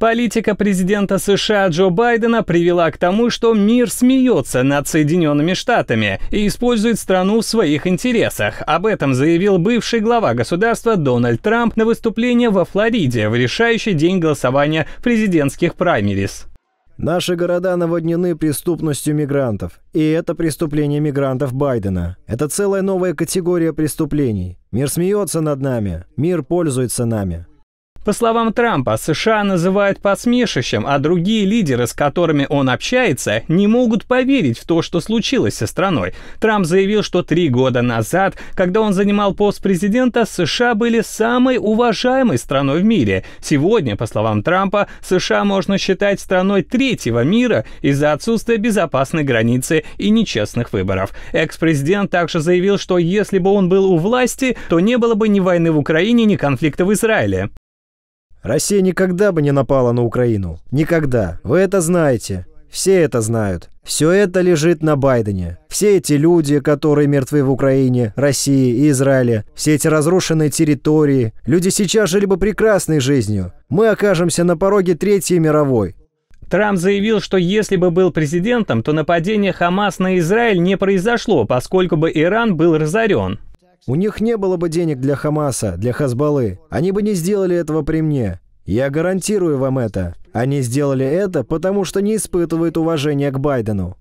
Политика президента США Джо Байдена привела к тому, что мир смеется над Соединенными Штатами и использует страну в своих интересах. Об этом заявил бывший глава государства Дональд Трамп на выступлении во Флориде в решающий день голосования президентских праймерис. Наши города наводнены преступностью мигрантов. И это преступление мигрантов Байдена. Это целая новая категория преступлений. Мир смеется над нами. Мир пользуется нами. По словам Трампа, США называют посмешищем, а другие лидеры, с которыми он общается, не могут поверить в то, что случилось со страной. Трамп заявил, что три года назад, когда он занимал пост президента, США были самой уважаемой страной в мире. Сегодня, по словам Трампа, США можно считать страной третьего мира из-за отсутствия безопасной границы и нечестных выборов. Экс-президент также заявил, что если бы он был у власти, то не было бы ни войны в Украине, ни конфликта в Израиле. Россия никогда бы не напала на Украину. Никогда. Вы это знаете. Все это знают. Все это лежит на Байдене. Все эти люди, которые мертвы в Украине, России и Израиле, все эти разрушенные территории, люди сейчас жили бы прекрасной жизнью. Мы окажемся на пороге Третьей мировой. Трамп заявил, что если бы был президентом, то нападение Хамас на Израиль не произошло, поскольку бы Иран был разорен. У них не было бы денег для Хамаса, для Хазбаллы. Они бы не сделали этого при мне. Я гарантирую вам это. Они сделали это, потому что не испытывают уважения к Байдену.